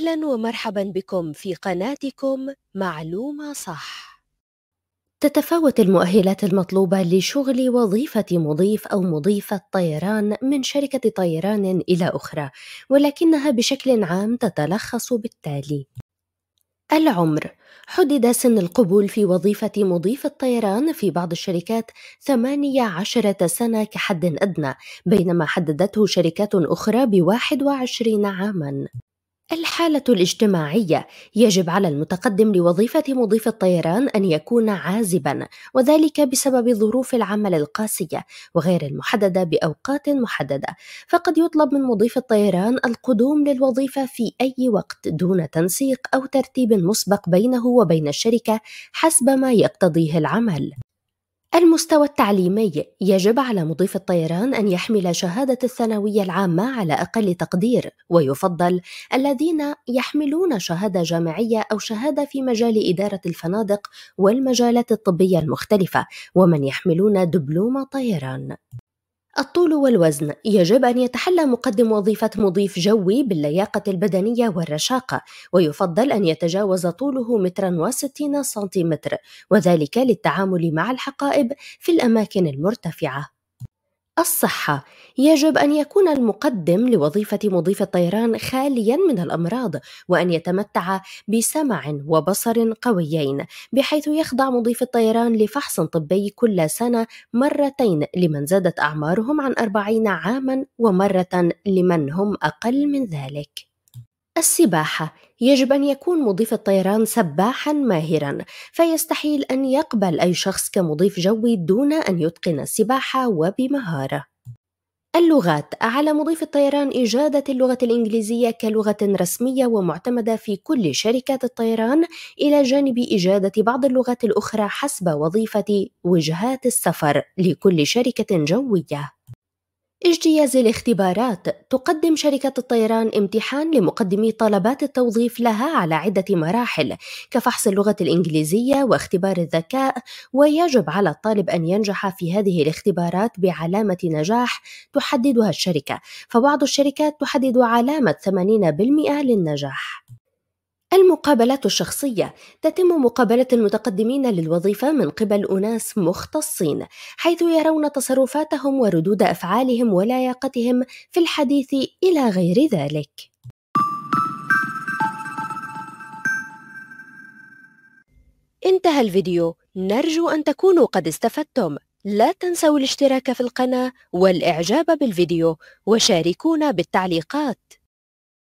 أهلا ومرحبا بكم في قناتكم معلومة صح. تتفاوت المؤهلات المطلوبة لشغل وظيفة مضيف أو مضيفة طيران من شركة طيران إلى أخرى، ولكنها بشكل عام تتلخص بالتالي: العمر حدد سن القبول في وظيفة مضيف الطيران في بعض الشركات 18 سنة كحد أدنى بينما حددته شركات أخرى ب 21 عاماً الحالة الاجتماعية يجب على المتقدم لوظيفة مضيف الطيران أن يكون عازبا وذلك بسبب ظروف العمل القاسية وغير المحددة بأوقات محددة فقد يطلب من مضيف الطيران القدوم للوظيفة في أي وقت دون تنسيق أو ترتيب مسبق بينه وبين الشركة حسب ما يقتضيه العمل المستوى التعليمي يجب على مضيف الطيران أن يحمل شهادة الثانوية العامة على أقل تقدير ويفضل الذين يحملون شهادة جامعية أو شهادة في مجال إدارة الفنادق والمجالات الطبية المختلفة ومن يحملون دبلوم طيران الطول والوزن يجب أن يتحلى مقدم وظيفة مضيف جوي باللياقة البدنية والرشاقة ويفضل أن يتجاوز طوله مترا وستين سنتيمتر وذلك للتعامل مع الحقائب في الأماكن المرتفعة الصحة يجب أن يكون المقدم لوظيفة مضيف الطيران خاليا من الأمراض وأن يتمتع بسمع وبصر قويين بحيث يخضع مضيف الطيران لفحص طبي كل سنة مرتين لمن زادت أعمارهم عن أربعين عاما ومرة لمن هم أقل من ذلك السباحة يجب أن يكون مضيف الطيران سباحا ماهرا فيستحيل أن يقبل أي شخص كمضيف جوي دون أن يتقن السباحة وبمهارة اللغات على مضيف الطيران إجادة اللغة الإنجليزية كلغة رسمية ومعتمدة في كل شركات الطيران إلى جانب إجادة بعض اللغات الأخرى حسب وظيفة وجهات السفر لكل شركة جوية اجتياز الاختبارات تقدم شركة الطيران امتحان لمقدمي طلبات التوظيف لها على عدة مراحل كفحص اللغة الإنجليزية واختبار الذكاء ويجب على الطالب أن ينجح في هذه الاختبارات بعلامة نجاح تحددها الشركة فبعض الشركات تحدد علامة 80% للنجاح المقابلات الشخصية تتم مقابلة المتقدمين للوظيفة من قبل أناس مختصين حيث يرون تصرفاتهم وردود أفعالهم ولياقتهم في الحديث إلى غير ذلك. انتهى الفيديو، نرجو أن تكونوا قد استفدتم. لا تنسوا الاشتراك في القناة والإعجاب بالفيديو وشاركونا بالتعليقات.